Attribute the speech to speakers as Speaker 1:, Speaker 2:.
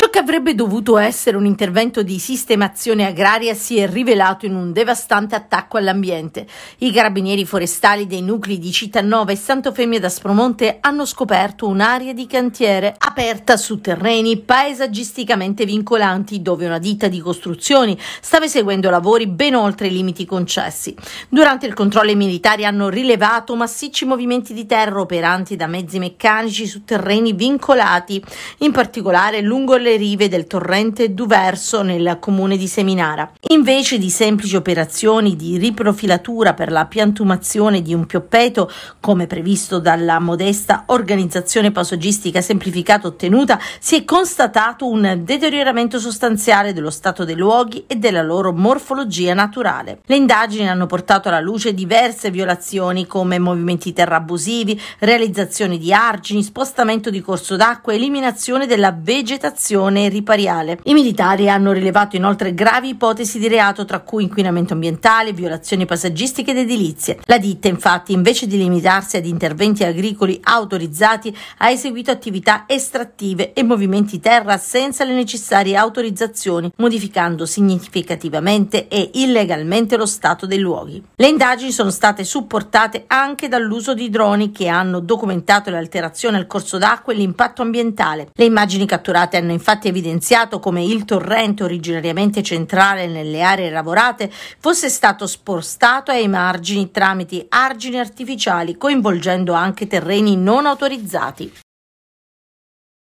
Speaker 1: Ciò che avrebbe dovuto essere un intervento di sistemazione agraria si è rivelato in un devastante attacco all'ambiente. I carabinieri forestali dei nuclei di Cittanova e Santo Santofemia d'Aspromonte hanno scoperto un'area di cantiere aperta su terreni paesaggisticamente vincolanti dove una ditta di costruzioni stava eseguendo lavori ben oltre i limiti concessi. Durante il controllo i militari hanno rilevato massicci movimenti di terra operanti da mezzi meccanici su terreni vincolati, in particolare lungo le sulle rive del torrente Duverso nel comune di Seminara. Invece di semplici operazioni di riprofilatura per la piantumazione di un pioppeto, come previsto dalla modesta organizzazione passaggistica semplificata ottenuta, si è constatato un deterioramento sostanziale dello stato dei luoghi e della loro morfologia naturale. Le indagini hanno portato alla luce diverse violazioni come movimenti terra abusivi, realizzazione di argini, spostamento di corso d'acqua, eliminazione della vegetazione azione ripariale. I militari hanno rilevato inoltre gravi ipotesi di reato tra cui inquinamento ambientale, violazioni passaggistiche ed edilizie. La ditta infatti invece di limitarsi ad interventi agricoli autorizzati ha eseguito attività estrattive e movimenti terra senza le necessarie autorizzazioni, modificando significativamente e illegalmente lo stato dei luoghi. Le indagini sono state supportate anche dall'uso di droni che hanno documentato l'alterazione al corso d'acqua e l'impatto ambientale. Le immagini catturate hanno infatti evidenziato come il torrente originariamente centrale nelle aree lavorate fosse stato spostato ai margini tramite argini artificiali, coinvolgendo anche terreni non autorizzati.